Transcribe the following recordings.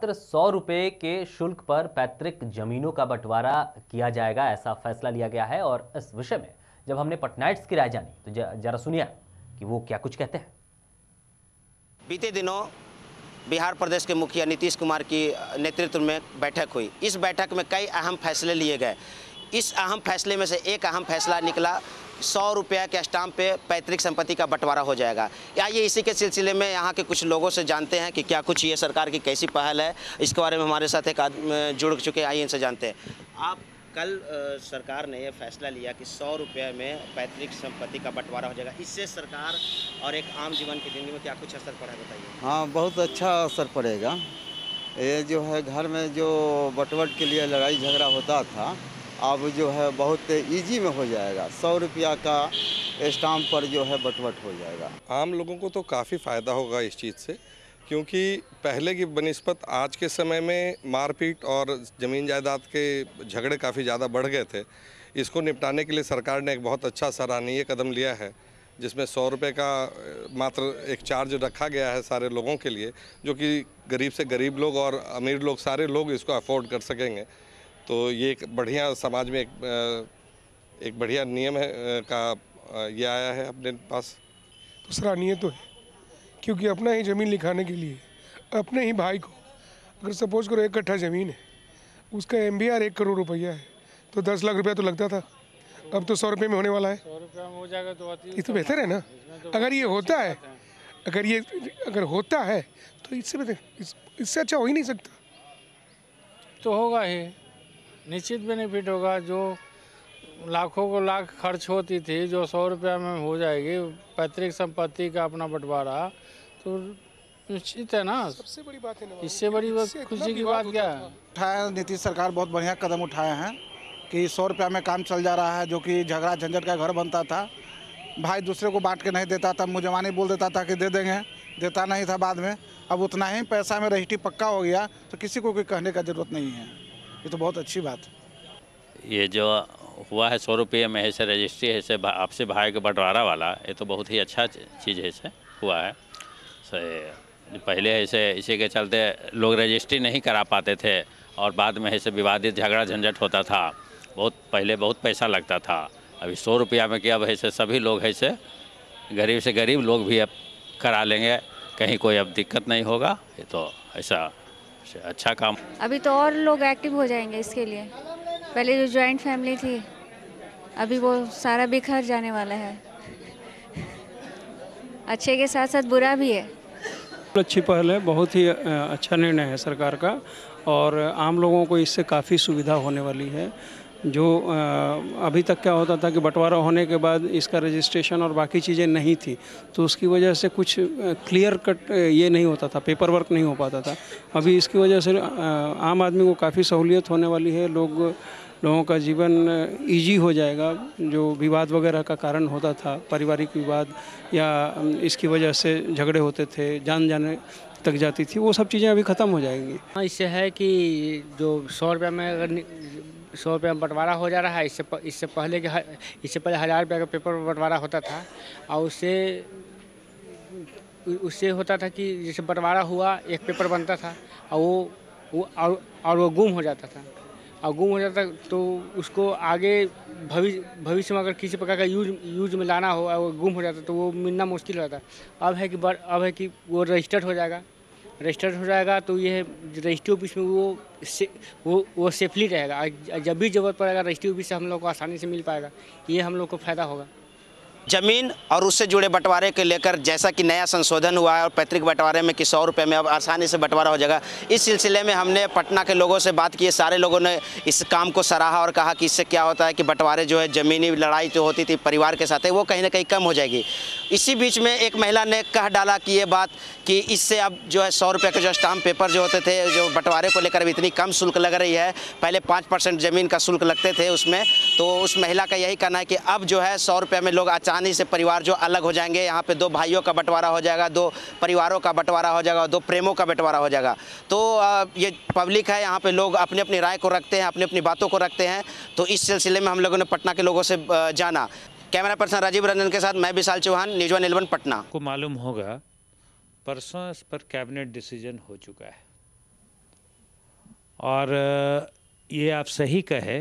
मात्र सौ रुपये के शुल्क पर पैतृक जमीनों का बंटवारा किया जाएगा ऐसा फैसला लिया गया है और इस विषय में जब हमने पटनाइट्स की राय जानी तो जरा सुनिए कि वो क्या कुछ कहते हैं बीते दिनों बिहार प्रदेश के मुखिया नीतीश कुमार की नेतृत्व में बैठक हुई इस बैठक में कई अहम फैसले लिए गए इस अहम फैसले में से एक अहम फैसला निकला सौ रुपया के स्टाम्प पे पैतृक संपत्ति का बंटवारा हो जाएगा आइए इसी के सिलसिले में यहाँ के कुछ लोगों से जानते हैं कि क्या कुछ ये सरकार की कैसी पहल है इसके बारे में हमारे साथ एक आदमी जुड़ चुके आइए इनसे जानते हैं आप कल सरकार ने यह फैसला लिया कि सौ रुपये में पैतृक संपत्ति का बंटवारा हो जाएगा इससे सरकार और एक आम जीवन की ज़िंदगी में क्या कुछ असर पड़ा बताइए हाँ बहुत अच्छा असर पड़ेगा ये जो है घर में जो बटवट के लिए लड़ाई झगड़ा होता था अब जो है बहुत इजी में हो जाएगा सौ रुपया का स्टाम्प पर जो है बटवट हो जाएगा आम लोगों को तो काफ़ी फ़ायदा होगा इस चीज़ से क्योंकि पहले की बनस्पत आज के समय में मारपीट और ज़मीन जायदाद के झगड़े काफ़ी ज़्यादा बढ़ गए थे इसको निपटाने के लिए सरकार ने एक बहुत अच्छा सराहनीय कदम लिया है जिसमें सौ रुपये का मात्र एक चार्ज रखा गया है सारे लोगों के लिए जो कि गरीब से गरीब लोग और अमीर लोग सारे लोग इसको अफोर्ड कर सकेंगे तो ये एक बढ़िया समाज में एक एक बढ़िया नियम है का ये आया है अपने पास तो सराहनीय तो है क्योंकि अपना ही ज़मीन लिखाने के लिए अपने ही भाई को अगर सपोज करो एक कट्ठा ज़मीन है उसका एम बी आर एक करोड़ रुपया है तो दस लाख रुपया तो लगता था अब तो सौ रुपये में होने वाला है हो जाएगा तो ये तो बेहतर है ना तो अगर ये होता है अगर ये अगर होता है तो इससे बेहतर इससे अच्छा हो ही नहीं सकता तो होगा ही निश्चित बेनिफिट होगा जो लाखों को लाख खर्च होती थी जो सौ रुपया में हो जाएगी पैतृक संपत्ति का अपना बंटवारा तो निश्चित है ना सबसे बड़ी बात है इससे बड़ी बात खुशी की बात क्या है उठाया नीतीश सरकार बहुत बढ़िया कदम उठाए हैं कि सौ रुपया में काम चल जा रहा है जो कि झगड़ा झंझट का घर बनता था भाई दूसरे को बांट के नहीं देता था मुजमानी बोल देता था कि दे देंगे देता नहीं था बाद में अब उतना ही पैसा में रजिस्ट्री पक्का हो गया तो किसी को कोई कहने का ज़रूरत नहीं है ये तो बहुत अच्छी बात है ये जो हुआ है सौ रुपये में ऐसे रजिस्ट्री ऐसे आपसे भाई के बंटवारा वाला ये तो बहुत ही अच्छा चीज़ है इसे हुआ है पहले ऐसे इसी के चलते लोग रजिस्ट्री नहीं करा पाते थे और बाद में ऐसे विवादित झगड़ा झंझट होता था बहुत पहले बहुत पैसा लगता था अभी सौ रुपया में क्या अब ऐसे सभी लोग ऐसे गरीब से गरीब लोग भी अब करा लेंगे कहीं कोई अब दिक्कत नहीं होगा ये तो ऐसा अच्छा अच्छा काम अभी तो और लोग एक्टिव हो जाएंगे इसके लिए पहले जो ज्वाइंट फैमिली थी अभी वो सारा बिखर जाने वाला है अच्छे के साथ साथ बुरा भी है अच्छी पहल है बहुत ही अच्छा निर्णय है सरकार का और आम लोगों को इससे काफ़ी सुविधा होने वाली है जो अभी तक क्या होता था कि बंटवारा होने के बाद इसका रजिस्ट्रेशन और बाकी चीज़ें नहीं थी तो उसकी वजह से कुछ क्लियर कट ये नहीं होता था पेपर वर्क नहीं हो पाता था अभी इसकी वजह से आम आदमी को काफ़ी सहूलियत होने वाली है लोग लोगों का जीवन इजी हो जाएगा जो विवाद वगैरह का कारण होता था पारिवारिक विवाद या इसकी वजह से झगड़े होते थे जान जाने तक जाती थी वो सब चीज़ें अभी ख़त्म हो जाएंगी हाँ इससे है कि जो सौ रुपये में अगर सौ रुपये में बंटवारा हो जा रहा है इससे इससे पहले के इससे पहले हज़ार रुपये का पेपर बंटवारा होता था और उससे उससे होता था कि जैसे बंटवारा हुआ एक पेपर बनता था और वो वो और, और वो गुम हो जाता था और गुम हो जाता तो उसको आगे भविष्य भविष्य में अगर किसी प्रकार का यूज यूज में लाना हो और वो गुम हो जाता तो वो मिलना मुश्किल हो जाता अब है कि अब है कि वो रजिस्टर्ड हो जाएगा रजिस्टर्ड हो जाएगा तो यह रजिस्ट्री ऑफिस में वो से, वो वो सेफली रहेगा जब भी जरूरत पड़ेगा रजिस्ट्री ऑफिस से हम लोग को आसानी से मिल पाएगा ये हम लोग को फ़ायदा होगा जमीन और उससे जुड़े बंटवारे के लेकर जैसा कि नया संशोधन हुआ है और पैतृक बंटवारे में कि सौ रुपये में अब आसानी से बंटवारा हो जाएगा इस सिलसिले में हमने पटना के लोगों से बात की सारे लोगों ने इस काम को सराहा और कहा कि इससे क्या होता है कि बंटवारे जो है ज़मीनी लड़ाई जो होती थी परिवार के साथ है वो कहीं ना कहीं कम हो जाएगी इसी बीच में एक महिला ने कह डाला कि ये बात कि इससे अब जो है सौ रुपये के जो स्टाम्प पेपर जो होते थे जो बंटवारे को लेकर अब इतनी कम शुल्क लग रही है पहले पाँच परसेंट ज़मीन का शुल्क लगते थे उसमें तो उस महिला का यही कहना है कि अब जो है सौ रुपये में लोग आसानी से परिवार जो अलग हो जाएंगे यहाँ पर दो भाइयों का बंटवारा हो जाएगा दो परिवारों का बंटवारा हो जाएगा दो प्रेमों का बंटवारा हो जाएगा तो ये पब्लिक है यहाँ पर लोग अपनी अपनी राय को रखते हैं अपनी अपनी बातों को रखते हैं तो इस सिलसिले में हम लोगों ने पटना के लोगों से जाना कैमरा पर्सन राजीव रंजन के साथ मैं Vishal Chauhan news one eleven Patna को मालूम होगा परसों इस पर कैबिनेट डिसीजन हो चुका है और ये आप सही कहे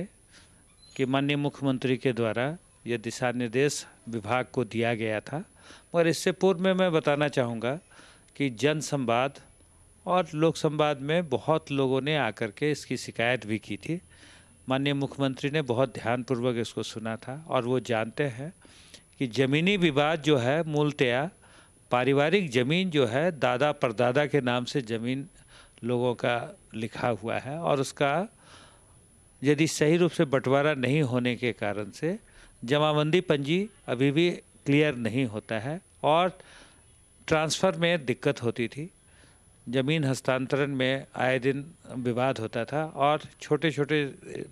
कि माननीय मुख्यमंत्री के द्वारा ये दिशा निर्देश विभाग को दिया गया था मगर इससे पूर्व में मैं बताना चाहूँगा कि जन संवाद और लोक संवाद में बहुत लोगों ने आकर के इसकी शिकायत भी की थी माननीय मुख्यमंत्री ने बहुत ध्यानपूर्वक इसको सुना था और वो जानते हैं कि ज़मीनी विवाद जो है मूलतया पारिवारिक ज़मीन जो है दादा परदादा के नाम से ज़मीन लोगों का लिखा हुआ है और उसका यदि सही रूप से बंटवारा नहीं होने के कारण से जमाबंदी पंजी अभी भी क्लियर नहीं होता है और ट्रांसफ़र में दिक्कत होती थी ज़मीन हस्तांतरण में आए दिन विवाद होता था और छोटे छोटे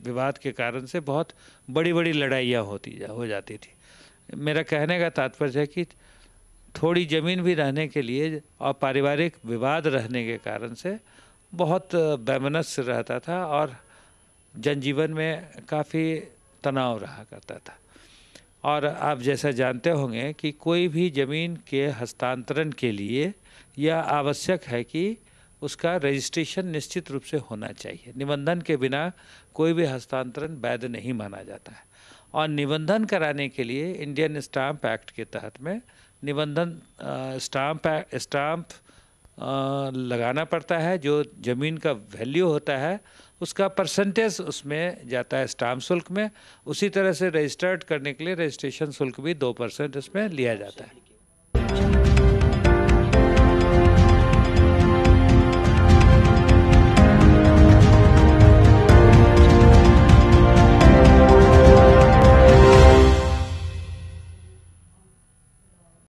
विवाद के कारण से बहुत बड़ी बड़ी लड़ाइयाँ होती जा हो जाती थी मेरा कहने का तात्पर्य है कि थोड़ी ज़मीन भी रहने के लिए और पारिवारिक विवाद रहने के कारण से बहुत बैमनस रहता था और जनजीवन में काफ़ी तनाव रहा करता था और आप जैसा जानते होंगे कि कोई भी ज़मीन के हस्तांतरण के लिए यह आवश्यक है कि उसका रजिस्ट्रेशन निश्चित रूप से होना चाहिए निबंधन के बिना कोई भी हस्तांतरण वैध नहीं माना जाता है और निबंधन कराने के लिए इंडियन स्टाम्प एक्ट के तहत में निबंधन स्टाम्प स्टाम्प लगाना पड़ता है जो ज़मीन का वैल्यू होता है उसका परसेंटेज उसमें जाता है स्टाम्प शुल्क में उसी तरह से रजिस्टर्ड करने के लिए रजिस्ट्रेशन शुल्क भी दो परसेंट उसमें लिया जाता है